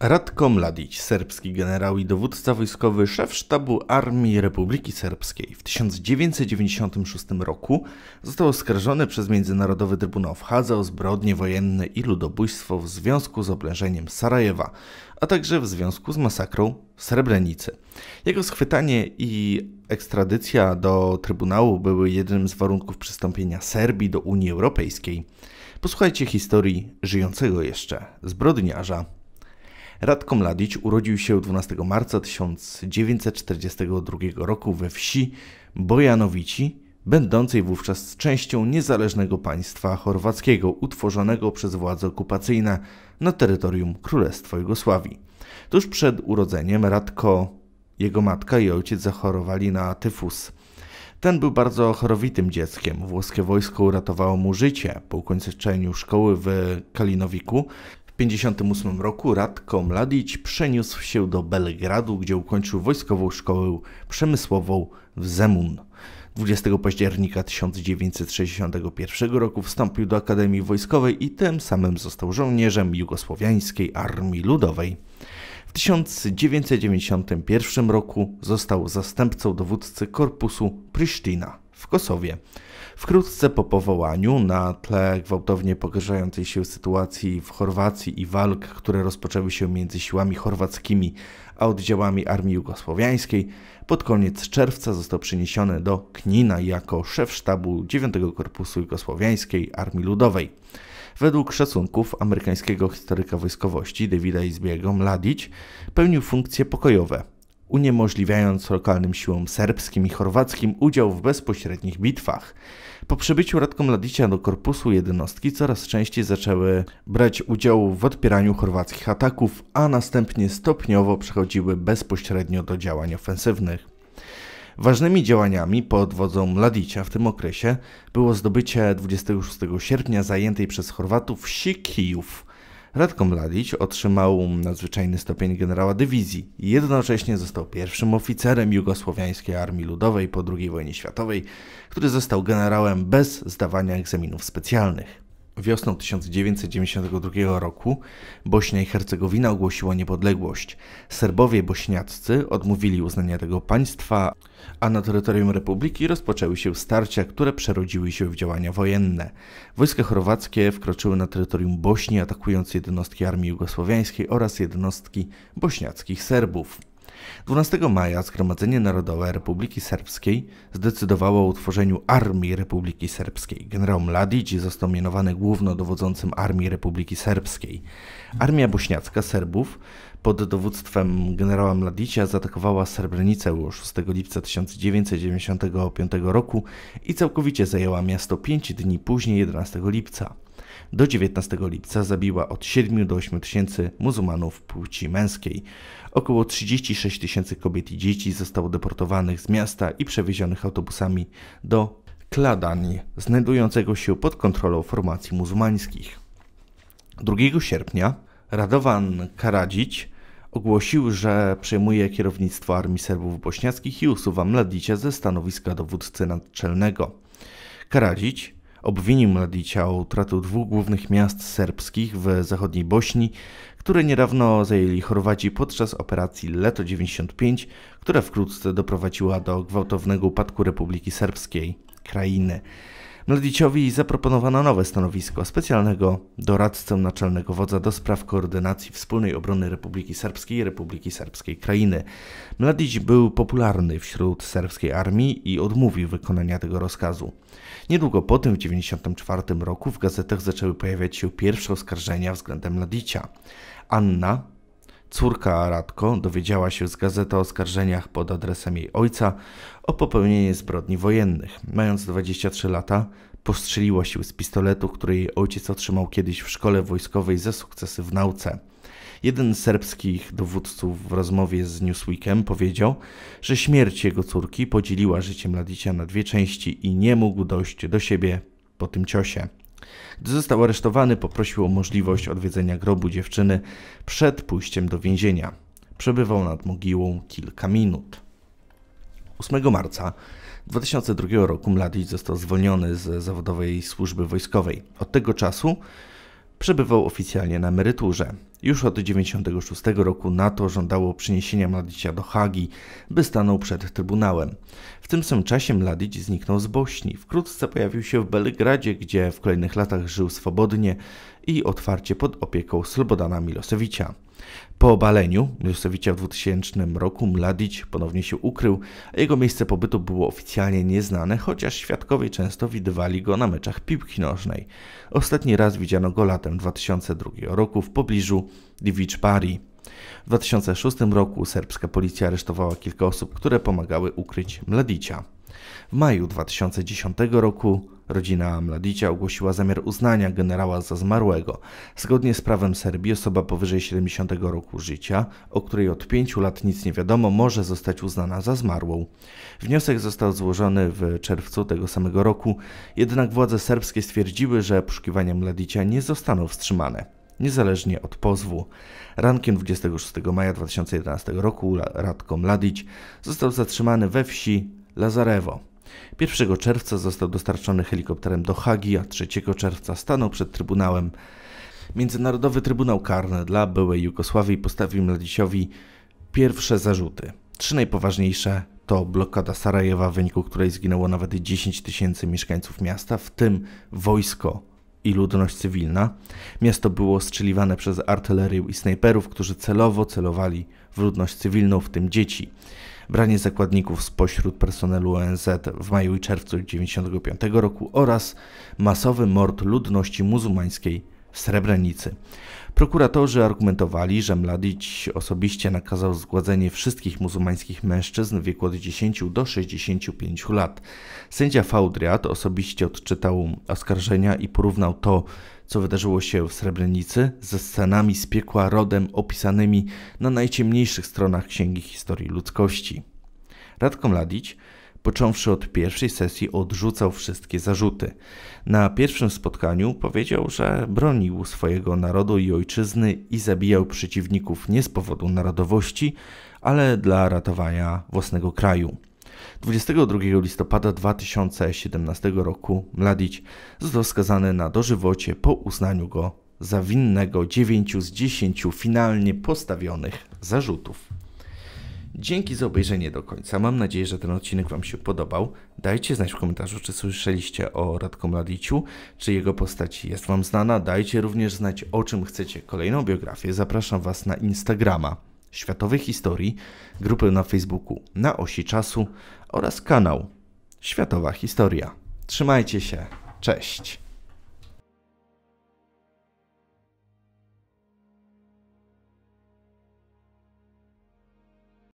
Radko Mladić, serbski generał i dowódca wojskowy, szef sztabu Armii Republiki Serbskiej w 1996 roku został oskarżony przez Międzynarodowy Trybunał w Hadze o zbrodnie wojenne i ludobójstwo w związku z oblężeniem Sarajewa, a także w związku z masakrą w Srebrenicy. Jego schwytanie i ekstradycja do Trybunału były jednym z warunków przystąpienia Serbii do Unii Europejskiej. Posłuchajcie historii żyjącego jeszcze zbrodniarza Radko Mladić urodził się 12 marca 1942 roku we wsi Bojanowici, będącej wówczas częścią niezależnego państwa chorwackiego utworzonego przez władze okupacyjne na terytorium Królestwa Jugosławii. Tuż przed urodzeniem Radko, jego matka i ojciec zachorowali na tyfus. Ten był bardzo chorowitym dzieckiem. Włoskie wojsko uratowało mu życie. Po ukończeniu szkoły w Kalinowiku 1958 roku Radko Mladić przeniósł się do Belgradu, gdzie ukończył wojskową szkołę przemysłową w Zemun. 20 października 1961 roku wstąpił do Akademii Wojskowej i tym samym został żołnierzem Jugosłowiańskiej Armii Ludowej. W 1991 roku został zastępcą dowódcy Korpusu Prisztina w Kosowie. Wkrótce po powołaniu, na tle gwałtownie pogarszającej się sytuacji w Chorwacji i walk, które rozpoczęły się między siłami chorwackimi a oddziałami armii jugosłowiańskiej, pod koniec czerwca został przeniesiony do Knina jako szef sztabu 9 Korpusu Jugosłowiańskiej Armii Ludowej. Według szacunków amerykańskiego historyka wojskowości Davida Izbiego Mladić pełnił funkcje pokojowe, uniemożliwiając lokalnym siłom serbskim i chorwackim udział w bezpośrednich bitwach. Po przybyciu Radko Mladicia do korpusu jednostki coraz częściej zaczęły brać udział w odpieraniu chorwackich ataków, a następnie stopniowo przechodziły bezpośrednio do działań ofensywnych. Ważnymi działaniami pod wodzą Mladicia w tym okresie było zdobycie 26 sierpnia zajętej przez Chorwatów wsi Kijów, Radko Mladić otrzymał nadzwyczajny stopień generała dywizji i jednocześnie został pierwszym oficerem Jugosłowiańskiej Armii Ludowej po II wojnie światowej, który został generałem bez zdawania egzaminów specjalnych. Wiosną 1992 roku Bośnia i Hercegowina ogłosiła niepodległość. Serbowie bośniaccy odmówili uznania tego państwa, a na terytorium republiki rozpoczęły się starcia, które przerodziły się w działania wojenne. Wojska chorwackie wkroczyły na terytorium Bośni, atakując jednostki armii jugosłowiańskiej oraz jednostki bośniackich Serbów. 12 maja Zgromadzenie Narodowe Republiki Serbskiej zdecydowało o utworzeniu Armii Republiki Serbskiej. Generał Mladic został mianowany głównodowodzącym Armii Republiki Serbskiej. Armia bośniacka Serbów pod dowództwem generała Mladicia zaatakowała Srebrenicę już 6 lipca 1995 roku i całkowicie zajęła miasto 5 dni później, 11 lipca do 19 lipca zabiła od 7 do 8 tysięcy muzułmanów płci męskiej. Około 36 tysięcy kobiet i dzieci zostało deportowanych z miasta i przewiezionych autobusami do Kladani, znajdującego się pod kontrolą formacji muzułmańskich. 2 sierpnia Radowan Karadzic ogłosił, że przejmuje kierownictwo Armii Serbów Bośniackich i usuwa Mladicia ze stanowiska dowódcy naczelnego. Karadzic Obwinił Mladicia o utratę dwóch głównych miast serbskich w zachodniej Bośni, które niedawno zajęli Chorwaci podczas operacji Leto 95, która wkrótce doprowadziła do gwałtownego upadku Republiki Serbskiej, krainy. Mladiciowi zaproponowano nowe stanowisko specjalnego doradcę naczelnego wodza do spraw koordynacji wspólnej obrony Republiki Serbskiej i Republiki Serbskiej Krainy. Mladić był popularny wśród serbskiej armii i odmówił wykonania tego rozkazu. Niedługo po tym, w 1994 roku, w gazetach zaczęły pojawiać się pierwsze oskarżenia względem Mladicia. Anna, Córka Radko dowiedziała się z gazety o oskarżeniach pod adresem jej ojca o popełnienie zbrodni wojennych. Mając 23 lata, postrzeliła się z pistoletu, który jej ojciec otrzymał kiedyś w szkole wojskowej za sukcesy w nauce. Jeden z serbskich dowódców w rozmowie z Newsweekiem powiedział, że śmierć jego córki podzieliła życie Mladicia na dwie części i nie mógł dojść do siebie po tym ciosie. Gdy został aresztowany, poprosił o możliwość odwiedzenia grobu dziewczyny przed pójściem do więzienia. Przebywał nad mogiłą kilka minut. 8 marca 2002 roku Mladic został zwolniony z zawodowej służby wojskowej. Od tego czasu przebywał oficjalnie na emeryturze. Już od 1996 roku NATO żądało przeniesienia Mladicia do Hagi, by stanął przed Trybunałem. W tym samym czasie Mladić zniknął z Bośni. Wkrótce pojawił się w Belgradzie, gdzie w kolejnych latach żył swobodnie i otwarcie pod opieką Slobodana Milosewicza. Po obaleniu Jusowicia w 2000 roku Mladić ponownie się ukrył, a jego miejsce pobytu było oficjalnie nieznane, chociaż świadkowie często widywali go na meczach piłki nożnej. Ostatni raz widziano go latem 2002 roku w pobliżu Divich Pari. W 2006 roku serbska policja aresztowała kilka osób, które pomagały ukryć Mladicia. W maju 2010 roku Rodzina Mladicia ogłosiła zamiar uznania generała za zmarłego. Zgodnie z prawem Serbii osoba powyżej 70 roku życia, o której od 5 lat nic nie wiadomo, może zostać uznana za zmarłą. Wniosek został złożony w czerwcu tego samego roku, jednak władze serbskie stwierdziły, że poszukiwania Mladicia nie zostaną wstrzymane niezależnie od pozwu. Rankiem 26 maja 2011 roku Radko Mladić został zatrzymany we wsi Lazarewo. 1 czerwca został dostarczony helikopterem do Hagi, a 3 czerwca stanął przed Trybunałem. Międzynarodowy Trybunał Karny dla byłej Jugosławii postawił Mladisiowi pierwsze zarzuty. Trzy najpoważniejsze to blokada Sarajewa, w wyniku której zginęło nawet 10 tysięcy mieszkańców miasta, w tym wojsko i ludność cywilna. Miasto było strzeliwane przez artylerię i snajperów, którzy celowo celowali w ludność cywilną, w tym dzieci branie zakładników spośród personelu ONZ w maju i czerwcu 1995 roku oraz masowy mord ludności muzułmańskiej w Srebrenicy. Prokuratorzy argumentowali, że Mladić osobiście nakazał zgładzenie wszystkich muzułmańskich mężczyzn w wieku od 10 do 65 lat. Sędzia Faudriat osobiście odczytał oskarżenia i porównał to co wydarzyło się w Srebrenicy ze scenami z piekła rodem opisanymi na najciemniejszych stronach Księgi Historii Ludzkości. Radko Mladić począwszy od pierwszej sesji, odrzucał wszystkie zarzuty. Na pierwszym spotkaniu powiedział, że bronił swojego narodu i ojczyzny i zabijał przeciwników nie z powodu narodowości, ale dla ratowania własnego kraju. 22 listopada 2017 roku Mladić został skazany na dożywocie po uznaniu go za winnego 9 z 10 finalnie postawionych zarzutów. Dzięki za obejrzenie do końca. Mam nadzieję, że ten odcinek Wam się podobał. Dajcie znać w komentarzu, czy słyszeliście o Radku Mladiciu, czy jego postać jest Wam znana. Dajcie również znać, o czym chcecie kolejną biografię. Zapraszam Was na Instagrama Światowych Historii, grupę na Facebooku na osi czasu oraz kanał Światowa Historia. Trzymajcie się, cześć!